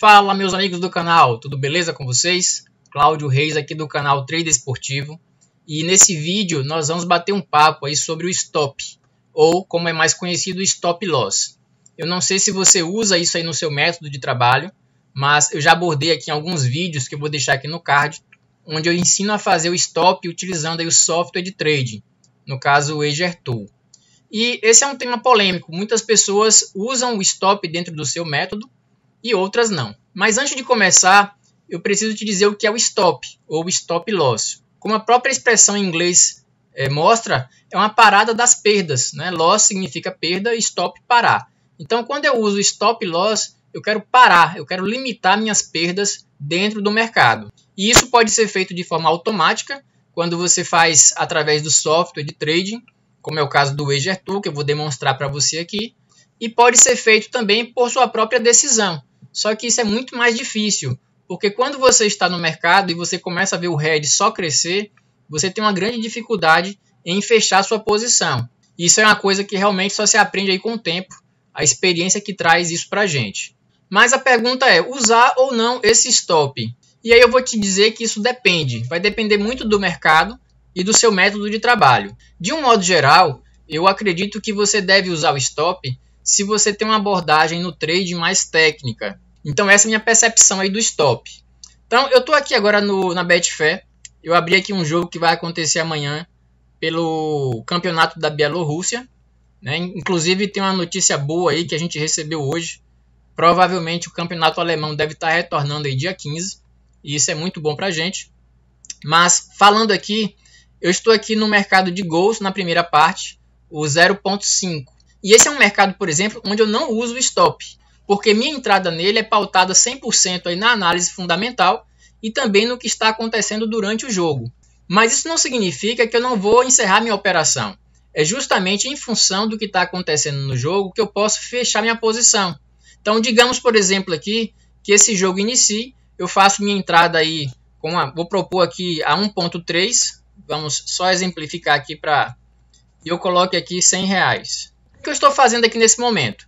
Fala meus amigos do canal, tudo beleza com vocês? Cláudio Reis aqui do canal Trader Esportivo e nesse vídeo nós vamos bater um papo aí sobre o stop ou como é mais conhecido stop loss. Eu não sei se você usa isso aí no seu método de trabalho, mas eu já abordei aqui em alguns vídeos que eu vou deixar aqui no card, onde eu ensino a fazer o stop utilizando aí o software de trading, no caso o EgerTool. E esse é um tema polêmico, muitas pessoas usam o stop dentro do seu método, e outras não. Mas antes de começar, eu preciso te dizer o que é o stop ou stop loss. Como a própria expressão em inglês é, mostra, é uma parada das perdas. Né? Loss significa perda e stop parar. Então, quando eu uso stop loss, eu quero parar, eu quero limitar minhas perdas dentro do mercado. E isso pode ser feito de forma automática, quando você faz através do software de trading, como é o caso do Wager Tool, que eu vou demonstrar para você aqui, e pode ser feito também por sua própria decisão. Só que isso é muito mais difícil, porque quando você está no mercado e você começa a ver o red só crescer, você tem uma grande dificuldade em fechar sua posição. Isso é uma coisa que realmente só se aprende aí com o tempo, a experiência que traz isso para gente. Mas a pergunta é, usar ou não esse stop? E aí eu vou te dizer que isso depende, vai depender muito do mercado e do seu método de trabalho. De um modo geral, eu acredito que você deve usar o stop se você tem uma abordagem no trade mais técnica. Então essa é a minha percepção aí do stop. Então eu estou aqui agora no, na Betfair. Eu abri aqui um jogo que vai acontecer amanhã pelo campeonato da Bielorrússia. Né? Inclusive tem uma notícia boa aí que a gente recebeu hoje. Provavelmente o campeonato alemão deve estar tá retornando aí dia 15. E isso é muito bom para a gente. Mas falando aqui, eu estou aqui no mercado de gols na primeira parte, o 0.5. E esse é um mercado, por exemplo, onde eu não uso stop, porque minha entrada nele é pautada 100% aí na análise fundamental e também no que está acontecendo durante o jogo. Mas isso não significa que eu não vou encerrar minha operação. É justamente em função do que está acontecendo no jogo que eu posso fechar minha posição. Então, digamos, por exemplo, aqui que esse jogo inicie, eu faço minha entrada aí, com a, vou propor aqui a 1.3, vamos só exemplificar aqui para... e Eu coloque aqui 100 reais. O que eu estou fazendo aqui nesse momento?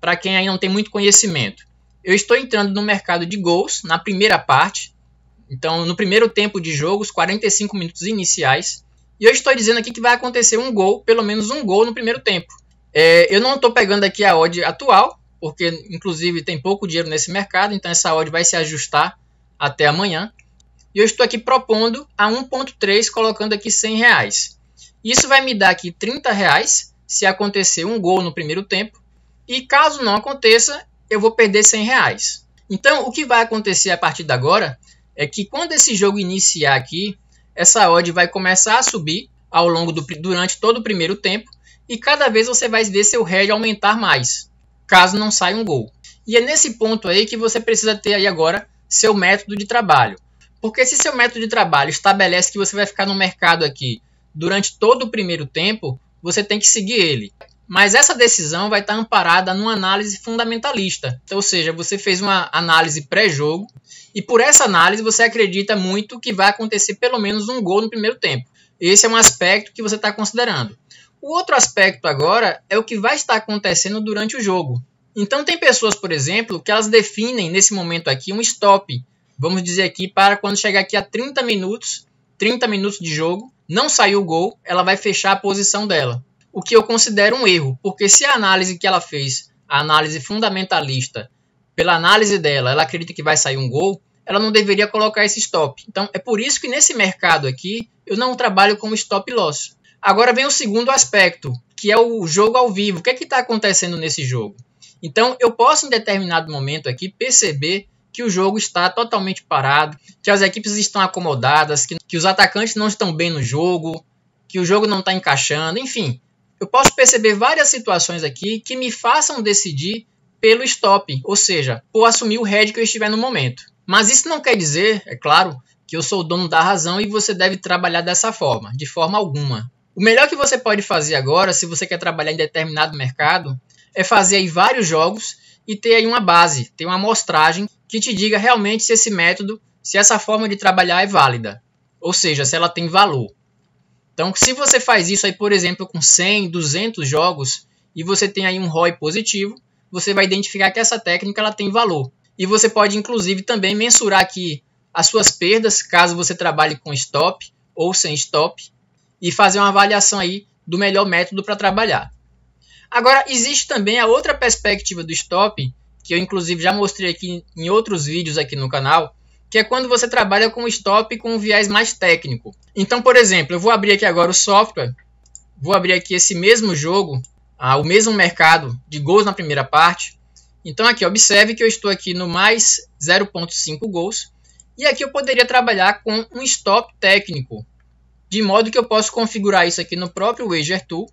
Para quem ainda não tem muito conhecimento, eu estou entrando no mercado de gols na primeira parte. Então, no primeiro tempo de jogo, os 45 minutos iniciais. E eu estou dizendo aqui que vai acontecer um gol, pelo menos um gol no primeiro tempo. É, eu não estou pegando aqui a odd atual, porque inclusive tem pouco dinheiro nesse mercado, então essa odd vai se ajustar até amanhã. E eu estou aqui propondo a 1.3, colocando aqui 100 reais. Isso vai me dar aqui 30 reais, se acontecer um gol no primeiro tempo. E caso não aconteça, eu vou perder 100 reais. Então, o que vai acontecer a partir de agora é que quando esse jogo iniciar aqui, essa odd vai começar a subir ao longo do durante todo o primeiro tempo e cada vez você vai ver seu head aumentar mais, caso não saia um gol. E é nesse ponto aí que você precisa ter aí agora seu método de trabalho. Porque se seu método de trabalho estabelece que você vai ficar no mercado aqui durante todo o primeiro tempo, você tem que seguir ele. Mas essa decisão vai estar amparada numa análise fundamentalista. Então, ou seja, você fez uma análise pré-jogo e por essa análise você acredita muito que vai acontecer pelo menos um gol no primeiro tempo. Esse é um aspecto que você está considerando. O outro aspecto agora é o que vai estar acontecendo durante o jogo. Então tem pessoas, por exemplo, que elas definem nesse momento aqui um stop. Vamos dizer aqui para quando chegar aqui a 30 minutos, 30 minutos de jogo, não saiu o gol, ela vai fechar a posição dela. O que eu considero um erro, porque se a análise que ela fez, a análise fundamentalista, pela análise dela, ela acredita que vai sair um gol, ela não deveria colocar esse stop. Então é por isso que nesse mercado aqui eu não trabalho com stop loss. Agora vem o segundo aspecto, que é o jogo ao vivo. O que é está acontecendo nesse jogo? Então eu posso em determinado momento aqui perceber que o jogo está totalmente parado, que as equipes estão acomodadas, que, que os atacantes não estão bem no jogo, que o jogo não está encaixando, enfim. Eu posso perceber várias situações aqui que me façam decidir pelo stop, ou seja, por assumir o head que eu estiver no momento. Mas isso não quer dizer, é claro, que eu sou o dono da razão e você deve trabalhar dessa forma, de forma alguma. O melhor que você pode fazer agora, se você quer trabalhar em determinado mercado, é fazer aí vários jogos e ter aí uma base, ter uma amostragem que te diga realmente se esse método, se essa forma de trabalhar é válida, ou seja, se ela tem valor. Então, se você faz isso aí, por exemplo, com 100, 200 jogos e você tem aí um ROI positivo, você vai identificar que essa técnica ela tem valor. E você pode inclusive também mensurar aqui as suas perdas, caso você trabalhe com stop ou sem stop, e fazer uma avaliação aí do melhor método para trabalhar. Agora, existe também a outra perspectiva do stop, que eu inclusive já mostrei aqui em outros vídeos aqui no canal, que é quando você trabalha com stop com um viés mais técnico. Então, por exemplo, eu vou abrir aqui agora o software, vou abrir aqui esse mesmo jogo, ah, o mesmo mercado de gols na primeira parte. Então aqui, observe que eu estou aqui no mais 0.5 gols, e aqui eu poderia trabalhar com um stop técnico, de modo que eu posso configurar isso aqui no próprio Wager Tool.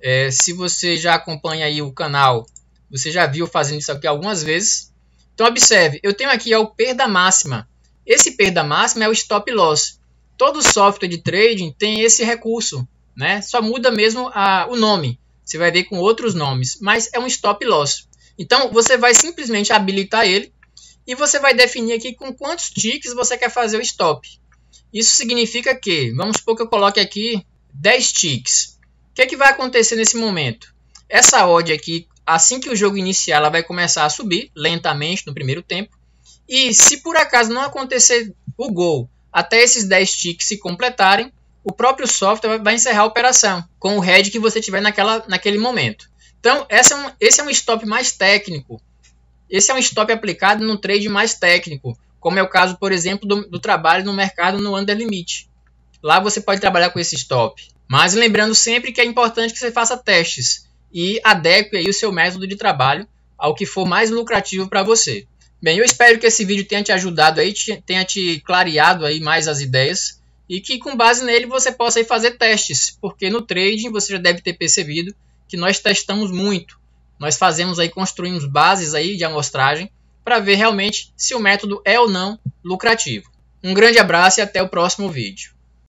É, se você já acompanha aí o canal, você já viu fazendo isso aqui algumas vezes. Então, observe, eu tenho aqui ó, é o perda máxima. Esse perda máxima é o stop loss. Todo software de trading tem esse recurso, né? Só muda mesmo a, o nome. Você vai ver com outros nomes, mas é um stop loss. Então, você vai simplesmente habilitar ele e você vai definir aqui com quantos ticks você quer fazer o stop. Isso significa que, vamos supor que eu coloque aqui 10 ticks. O que, é que vai acontecer nesse momento? Essa odd aqui assim que o jogo iniciar, ela vai começar a subir lentamente no primeiro tempo. E se por acaso não acontecer o gol até esses 10 ticks se completarem, o próprio software vai encerrar a operação com o head que você tiver naquela, naquele momento. Então, é um, esse é um stop mais técnico. Esse é um stop aplicado no trade mais técnico, como é o caso, por exemplo, do, do trabalho no mercado no under limit. Lá você pode trabalhar com esse stop. Mas lembrando sempre que é importante que você faça testes e adeque aí o seu método de trabalho ao que for mais lucrativo para você. Bem, eu espero que esse vídeo tenha te ajudado aí, tenha te clareado aí mais as ideias e que com base nele você possa aí fazer testes, porque no trading você já deve ter percebido que nós testamos muito. Nós fazemos aí, construímos bases aí de amostragem para ver realmente se o método é ou não lucrativo. Um grande abraço e até o próximo vídeo.